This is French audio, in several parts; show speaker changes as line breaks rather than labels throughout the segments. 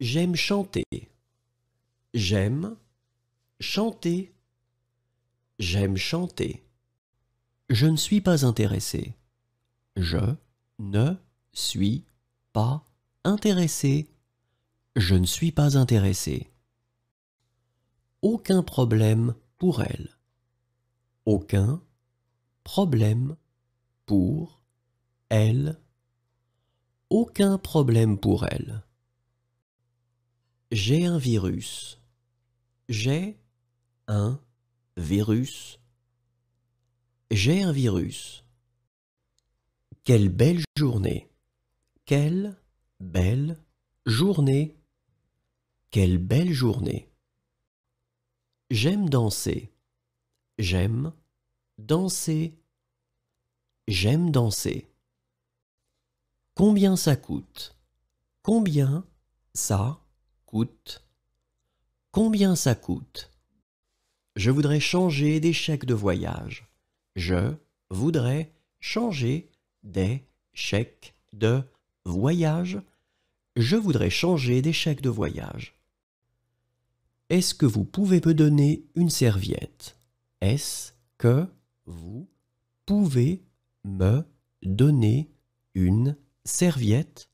J'aime chanter. J'aime chanter. J'aime chanter. Je ne suis pas intéressé. Je ne suis pas intéressé. Je ne suis pas intéressé. Aucun problème pour elle. Aucun problème pour elle. Aucun problème pour elle. J'ai un virus. J'ai un virus. J'ai un virus. Quelle belle journée. Quelle belle journée. Quelle belle journée. J'aime danser. J'aime danser. J'aime danser. Combien ça coûte Combien ça Combien ça coûte Je voudrais changer des chèques de voyage. Je voudrais changer des chèques de voyage. Je voudrais changer des chèques de voyage. Est-ce que vous pouvez me donner une serviette Est-ce que vous pouvez me donner une serviette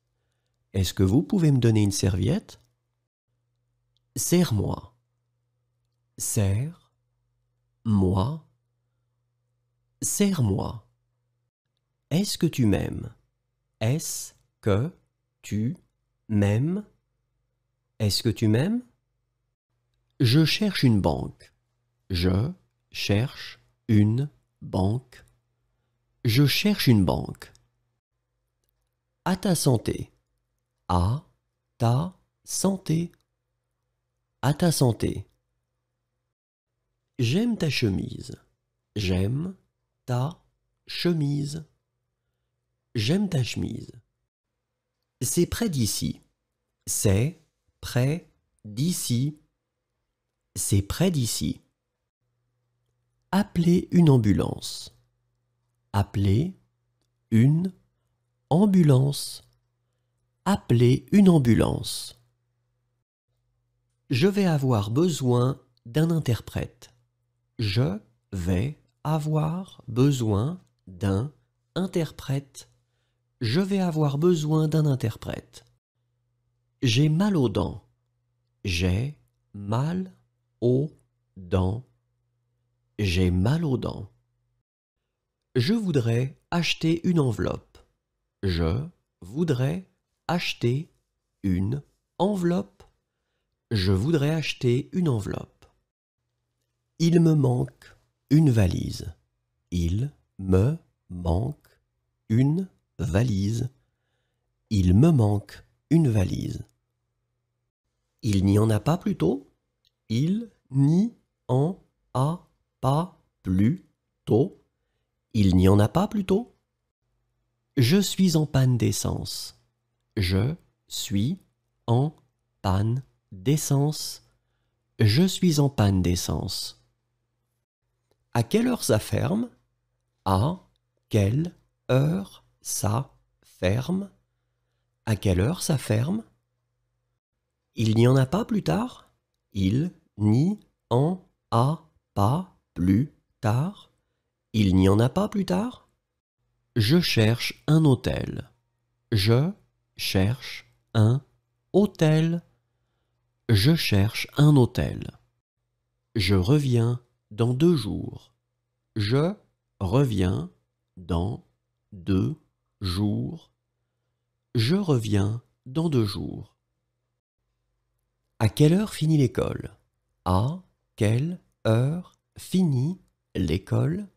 Est-ce que vous pouvez me donner une serviette Serre-moi. Serre. Moi. Serre-moi. Est-ce que tu m'aimes Est-ce que tu m'aimes Est-ce que tu m'aimes Je cherche une banque. Je cherche une banque. Je cherche une banque. À ta santé. À ta santé. À ta santé. J'aime ta chemise. J'aime ta chemise. J'aime ta chemise. C'est près d'ici. C'est près d'ici. C'est près d'ici. Appelez une ambulance. Appelez une ambulance. Appelez une ambulance. Je vais avoir besoin d'un interprète. Je vais avoir besoin d'un interprète. Je vais avoir besoin d'un interprète. J'ai mal aux dents. J'ai mal aux dents. J'ai mal aux dents. Je voudrais acheter une enveloppe. Je voudrais acheter une enveloppe. Je voudrais acheter une enveloppe. Il me manque une valise. Il me manque une valise. Il me manque une valise. Il n'y en a pas plus tôt. Il n'y en a pas plus tôt. Il n'y en a pas plus tôt. Je suis en panne d'essence. Je suis en panne d'essence. Je suis en panne d'essence. À quelle heure ça ferme À quelle heure ça ferme À quelle heure ça ferme Il n'y en a pas plus tard Il n'y en a pas plus tard Il n'y en a pas plus tard Je cherche un hôtel. Je cherche un hôtel. Je cherche un hôtel. Je reviens dans deux jours. Je reviens dans deux jours. Je reviens dans deux jours. À quelle heure finit l'école À quelle heure finit l'école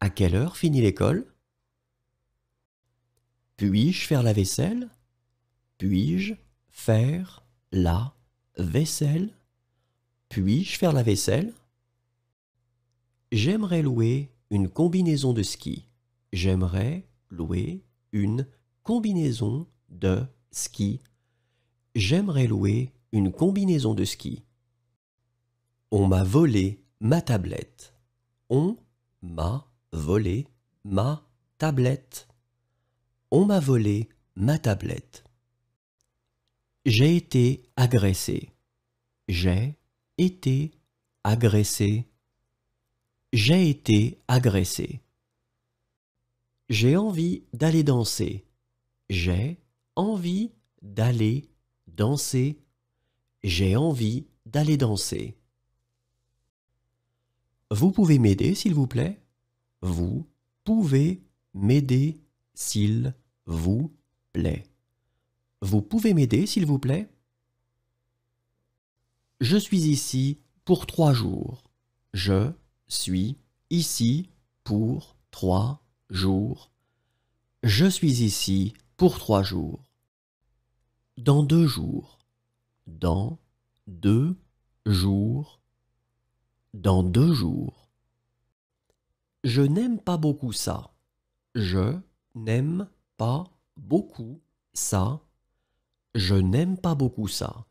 À quelle heure finit l'école Puis-je faire la vaisselle Puis-je faire la vaisselle Puis-je faire la vaisselle J'aimerais louer une combinaison de ski. J'aimerais louer une combinaison de ski. J'aimerais louer une combinaison de ski. On m'a volé ma tablette. On m'a volé ma tablette. On m'a volé ma tablette. J'ai été agressé. J'ai été agressé. J'ai été agressé. J'ai envie d'aller danser. J'ai envie d'aller danser. J'ai envie d'aller danser. Vous pouvez m'aider, s'il vous plaît Vous pouvez m'aider, s'il vous plaît. Vous pouvez m'aider, s'il vous plaît Je suis ici pour trois jours. Je suis ici pour trois jours. Je suis ici pour trois jours. Dans deux jours. Dans deux jours. Dans deux jours. Je n'aime pas beaucoup ça. Je n'aime pas beaucoup ça. Je n'aime pas beaucoup ça.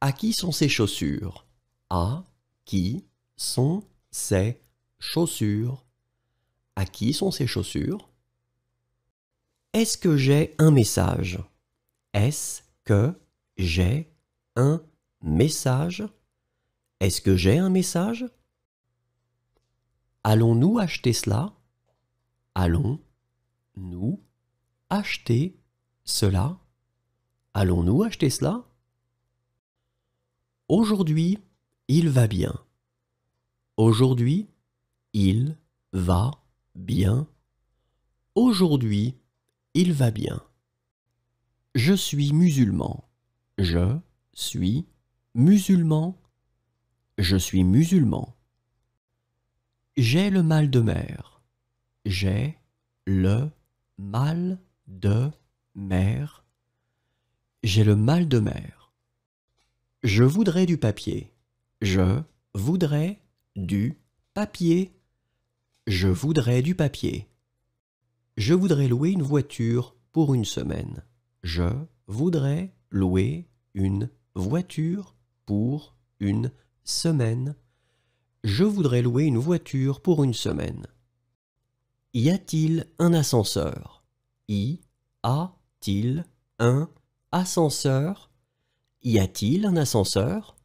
À qui sont ces chaussures À qui sont ces chaussures À qui sont ces chaussures Est-ce que j'ai un message Est-ce que j'ai un message Est-ce que j'ai un message Allons-nous acheter cela Allons-nous acheter cela Allons-nous acheter cela Aujourd'hui, il va bien. Aujourd'hui, il va bien. Aujourd'hui, il va bien. Je suis musulman. Je suis musulman. Je suis musulman. J'ai le mal de mer. J'ai le mal de Mère. J'ai le mal de mer. Je voudrais du papier. Je voudrais du papier. Je voudrais du papier. Je voudrais louer une voiture pour une semaine. Je voudrais louer une voiture pour une semaine. Je voudrais louer une voiture pour une semaine. Y a-t-il un ascenseur Y a a t il un ascenseur Y a-t-il un ascenseur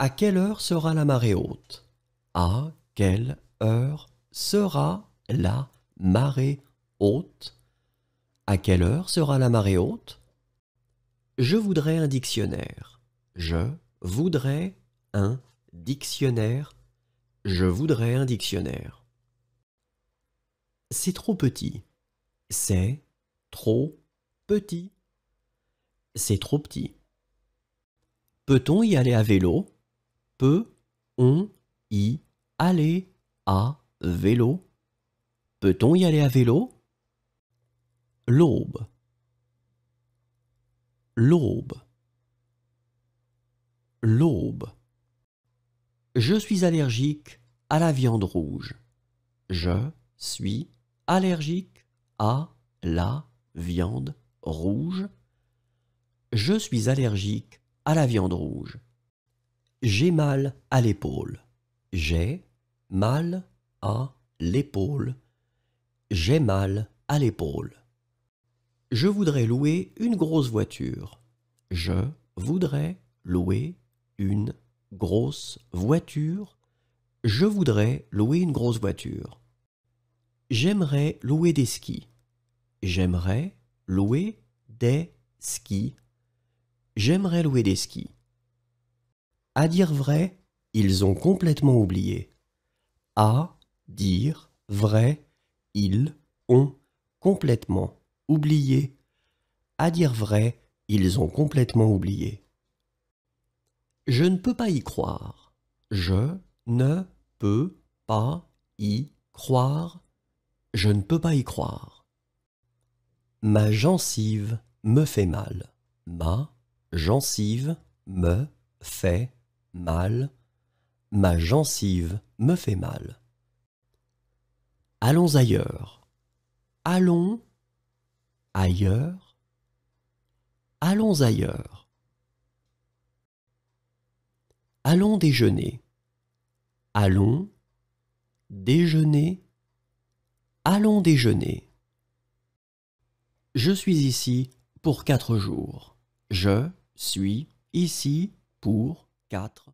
À quelle heure sera la marée haute À quelle heure sera la marée haute À quelle heure sera la marée haute Je voudrais un dictionnaire. Je voudrais un dictionnaire. Je voudrais un dictionnaire. C'est trop petit. C'est trop petit. C'est trop petit. Peut-on y aller à vélo Peut-on y aller à vélo Peut-on y aller à vélo L'aube. L'aube. L'aube. Je suis allergique à la viande rouge. Je suis allergique à la viande rouge. Je suis allergique à la viande rouge. J'ai mal à l'épaule. J'ai mal à l'épaule. J'ai mal à l'épaule. Je voudrais louer une grosse voiture. Je voudrais louer une grosse voiture. Je voudrais louer une grosse voiture. J'aimerais louer des skis. J'aimerais louer des skis. J'aimerais louer des skis. À dire vrai, ils ont complètement oublié. À dire vrai, ils ont complètement oublié. À dire vrai, ils ont complètement oublié. Je ne peux pas y croire. Je ne peux pas y croire. Je ne peux pas y croire. Ma gencive me fait mal. Ma gencive me fait mal. Ma gencive me fait mal. Allons ailleurs. Allons ailleurs. Allons ailleurs. Allons déjeuner. Allons déjeuner. Allons déjeuner. Je suis ici pour quatre jours. Je suis ici pour quatre